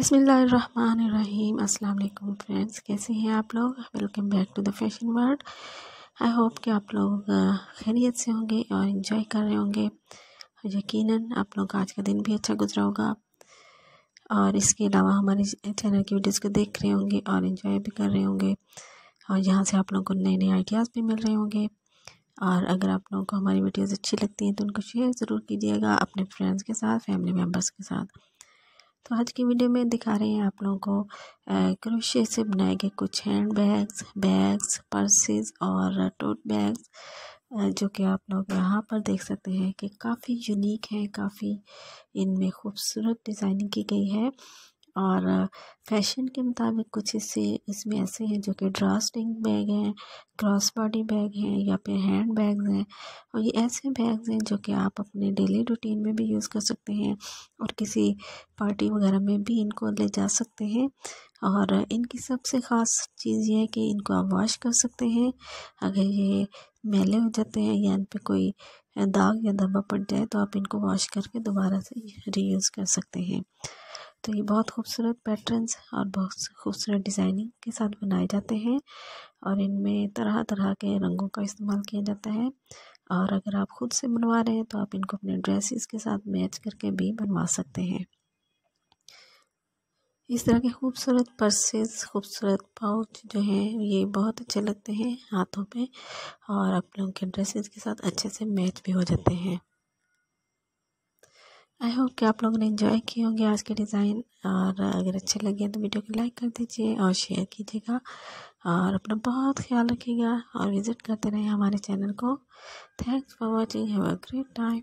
बसमीम अल्लाम फ्रेंड्स कैसे हैं आप लोग welcome back to the fashion world I hope कि आप लोग खैरियत से होंगे और इन्जॉय कर रहे होंगे यकीन यकीनन आप लोग आज का दिन भी अच्छा गुजरा होगा और इसके अलावा हमारे चैनल की वीडियोस को देख रहे होंगे और इन्जॉय भी कर रहे होंगे और यहाँ से आप लोग को नए नए आइडियाज़ भी मिल रहे होंगे और अगर आप लोगों को हमारी वीडियोज़ अच्छी लगती हैं तो उनको शेयर ज़रूर कीजिएगा अपने फ्रेंड्स के साथ फैमिली मेम्बर्स के साथ तो आज की वीडियो में दिखा रहे हैं आप लोगों को क्रोशिया से बनाए गए कुछ हैंड बैग्स बैग्स पर्सेज और टोट बैग्स जो कि आप लोग यहाँ पर देख सकते हैं कि काफ़ी यूनिक है काफ़ी इनमें खूबसूरत डिज़ाइनिंग की गई है और फैशन के मुताबिक कुछ हिस्से इसमें ऐसे हैं जो कि ड्रास्टिंग बैग हैं क्रॉस बॉडी बैग हैं या फिर हैंड बैग हैं और ये ऐसे बैग्स हैं जो कि आप अपने डेली रूटीन में भी यूज़ कर सकते हैं और किसी पार्टी वगैरह में भी इनको ले जा सकते हैं और इनकी सबसे ख़ास चीज़ ये है कि इनको आप वॉश कर सकते हैं अगर ये मैले हो जाते हैं या इन पर कोई दाग या धब्बा पड़ जाए तो आप इनको वॉश करके दोबारा से रीयूज़ कर सकते हैं तो ये बहुत खूबसूरत पैटर्न्स और बहुत खूबसूरत डिज़ाइनिंग के साथ बनाए जाते हैं और इनमें तरह तरह के रंगों का इस्तेमाल किया जाता है और अगर आप खुद से बनवा रहे हैं तो आप इनको अपने ड्रेसेस के साथ मैच करके भी बनवा सकते हैं इस तरह के खूबसूरत पर्सेस खूबसूरत पाउच जो हैं ये बहुत अच्छे लगते हैं हाथों पे और आप लोगों के ड्रेसेस के साथ अच्छे से मैच भी हो जाते हैं आई होप कि आप लोगों ने इन्जॉय किए होंगे आज के डिज़ाइन और अगर अच्छे लगे तो वीडियो को लाइक कर दीजिए और शेयर कीजिएगा और अपना बहुत ख्याल रखिएगा और विज़िट करते रहें हमारे चैनल को thanks for watching have a great time